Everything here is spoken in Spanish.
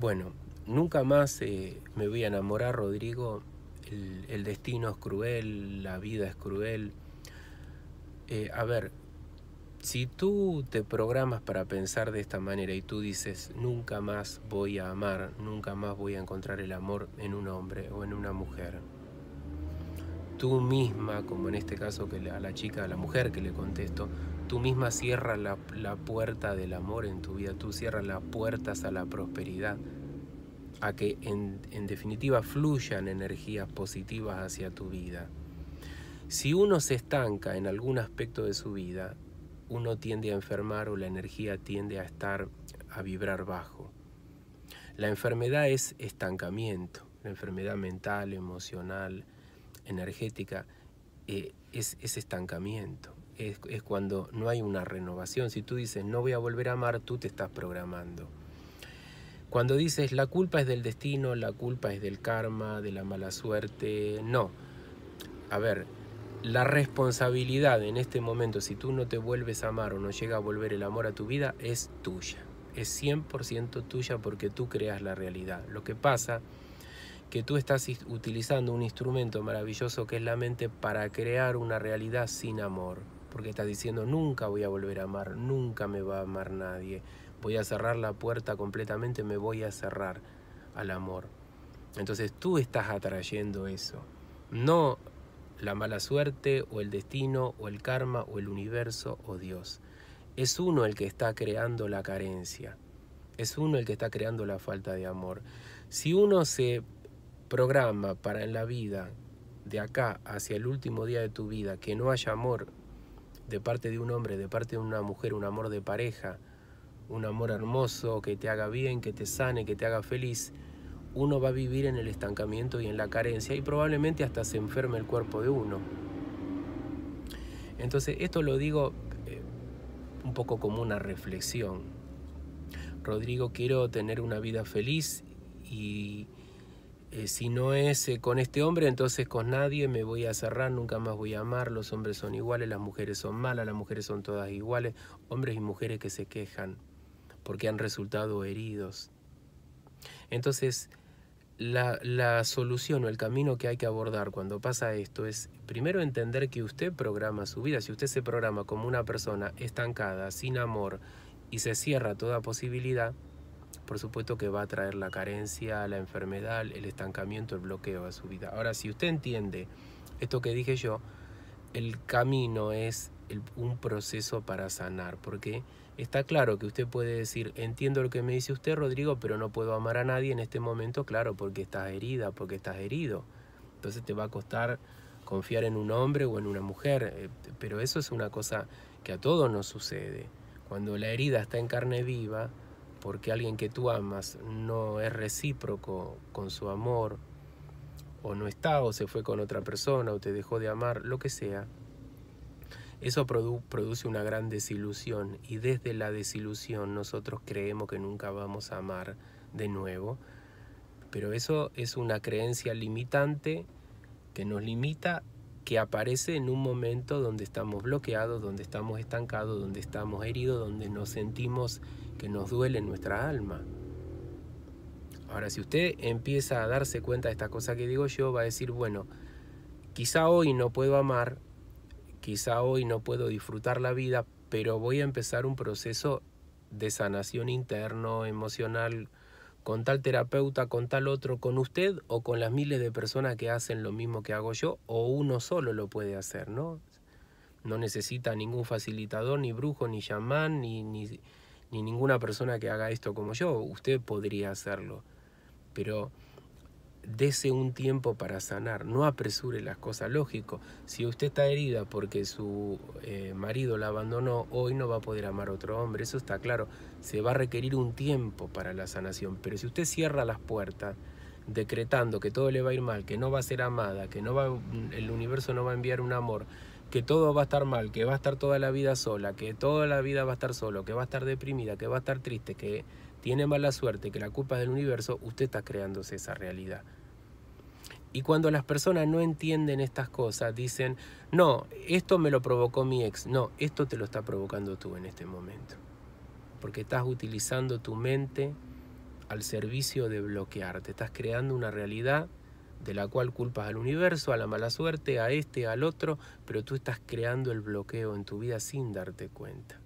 Bueno, nunca más eh, me voy a enamorar, Rodrigo. El, destino es cruel, la vida es cruel. Eh, a ver, si tú te programas para pensar de esta manera y tú dices, nunca más voy a amar, nunca más voy a encontrar el amor en un hombre o en una mujer, tú misma, como en este caso que a la chica, a la mujer que le contesto, tú misma cierras la, puerta del amor en tu vida, tú cierras las puertas a la prosperidad, a que en, en definitiva fluyan energías positivas hacia tu vida. Si uno se estanca en algún aspecto de su vida, uno tiende a enfermar o la energía tiende a estar, a vibrar bajo. La enfermedad es estancamiento, la enfermedad mental, emocional, energética eh, es, ese estancamiento, es, es, cuando no hay una renovación. Si tú dices no voy a volver a amar, tú te estás programando. Cuando dices la culpa es del destino, la culpa es del karma, de la mala suerte, no. A ver, la responsabilidad en este momento, si tú no te vuelves a amar o no llega a volver el amor a tu vida, es tuya. Es 100% tuya porque tú creas la realidad. Lo que pasa que tú estás utilizando un instrumento maravilloso que es la mente para crear una realidad sin amor. Porque estás diciendo, nunca voy a volver a amar, nunca me va a amar nadie. Voy a cerrar la puerta completamente, me voy a cerrar al amor. Entonces tú estás atrayendo eso. No la mala suerte o el destino o el karma o el universo o Dios. Es uno el que está creando la carencia. Es uno el que está creando la falta de amor. Si uno se programa para en la vida de acá hacia el último día de tu vida que no haya amor de parte de un hombre, de parte de una mujer, un amor de pareja, un amor hermoso que te haga bien, que te sane, que te haga feliz, uno va a vivir en el estancamiento y en la carencia y probablemente hasta se enferme el cuerpo de uno. Entonces, esto lo digo eh, un poco como una reflexión. Rodrigo, quiero tener una vida feliz y eh, si no es eh, con este hombre, entonces con nadie me voy a cerrar, nunca más voy a amar, los hombres son iguales, las mujeres son malas, las mujeres son todas iguales, hombres y mujeres que se quejan porque han resultado heridos. Entonces, la, la solución o el camino que hay que abordar cuando pasa esto es primero entender que usted programa su vida. Si usted se programa como una persona estancada, sin amor y se cierra toda posibilidad, por supuesto que va a traer la carencia, la enfermedad, el estancamiento, el bloqueo a su vida. Ahora, si usted entiende esto que dije yo, el camino es un proceso para sanar, porque está claro que usted puede decir, entiendo lo que me dice usted, Rodrigo, pero no puedo amar a nadie en este momento, claro, porque estás herida, porque estás herido. Entonces te va a costar confiar en un hombre o en una mujer, eh, pero eso es una cosa que a todos nos sucede. Cuando la herida está en carne viva, porque alguien que tú amas no es recíproco con su amor, o no está, o se fue con otra persona, o te dejó de amar, lo que sea, eso produce una gran desilusión y desde la desilusión nosotros creemos que nunca vamos a amar de nuevo, pero eso es una creencia limitante que nos limita, que aparece en un momento donde estamos bloqueados, donde estamos estancados, donde estamos heridos, donde nos sentimos que nos duele nuestra alma. Ahora, si usted empieza a darse cuenta de esta cosa que digo yo, va a decir, bueno, quizá hoy no puedo amar, quizá hoy no puedo disfrutar la vida, pero voy a empezar un proceso de sanación interno, emocional, con tal terapeuta, con tal otro, con usted o con las miles de personas que hacen lo mismo que hago yo, o uno solo lo puede hacer, ¿no? No necesita ningún facilitador, ni brujo, ni chamán, ni, ni, ni ninguna persona que haga esto como yo, usted podría hacerlo, pero dese un tiempo para sanar, no apresure las cosas, lógico, si usted está herida porque su eh, marido la abandonó, hoy no va a poder amar a otro hombre, eso está claro, se va a requerir un tiempo para la sanación, pero si usted cierra las puertas, decretando que todo le va a ir mal, que no va a ser amada, que no va, el universo no va a enviar un amor, que todo va a estar mal, que va a estar toda la vida sola, que toda la vida va a estar solo, que va a estar deprimida, que va a estar triste, que tiene mala suerte, que la culpa es del universo, usted está creándose esa realidad. Y cuando las personas no entienden estas cosas, dicen, no, esto me lo provocó mi ex, no, esto te lo está provocando tú en este momento. Porque estás utilizando tu mente al servicio de bloquearte, estás creando una realidad de la cual culpas al universo, a la mala suerte, a este, al otro, pero tú estás creando el bloqueo en tu vida sin darte cuenta.